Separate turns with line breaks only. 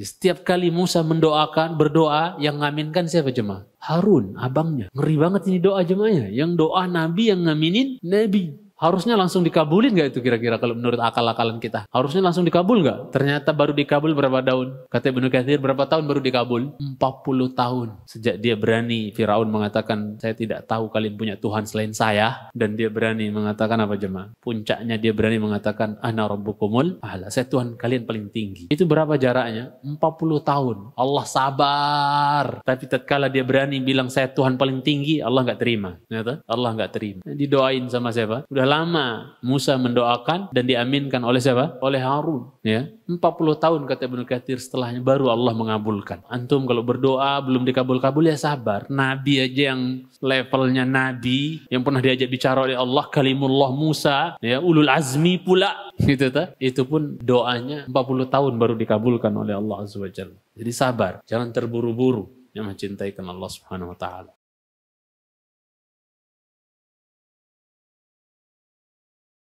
Setiap kali Musa mendoakan, berdoa, yang ngaminkan siapa jemaah? Harun, abangnya. Ngeri banget ini doa jemaahnya. Yang doa Nabi, yang ngaminin Nabi harusnya langsung dikabulin gak itu kira-kira kalau menurut akal-akalan kita? Harusnya langsung dikabul nggak? Ternyata baru dikabul berapa tahun? Kata Ibnu Kathir berapa tahun baru dikabul? 40 tahun. Sejak dia berani Firaun mengatakan saya tidak tahu kalian punya Tuhan selain saya dan dia berani mengatakan apa jemaah? Puncaknya dia berani mengatakan ana rabbukumul Ahla. Saya Tuhan kalian paling tinggi. Itu berapa jaraknya? 40 tahun. Allah sabar. Tapi tatkala dia berani bilang saya Tuhan paling tinggi, Allah gak terima. Ternyata Allah gak terima. Didoain sama siapa? Udah lama Musa mendoakan dan diaminkan oleh siapa? Oleh Harun. Ya, 40 tahun kata Ibnu Katsir setelahnya baru Allah mengabulkan. Antum kalau berdoa belum dikabul-kabul ya sabar. Nabi aja yang levelnya nabi yang pernah diajak bicara oleh Allah kalimullah Musa ya ulul azmi pula itu ta? Itu pun doanya 40 tahun baru dikabulkan oleh Allah Azza
Jadi sabar, jangan terburu-buru yang mencintai Allah Subhanahu wa taala.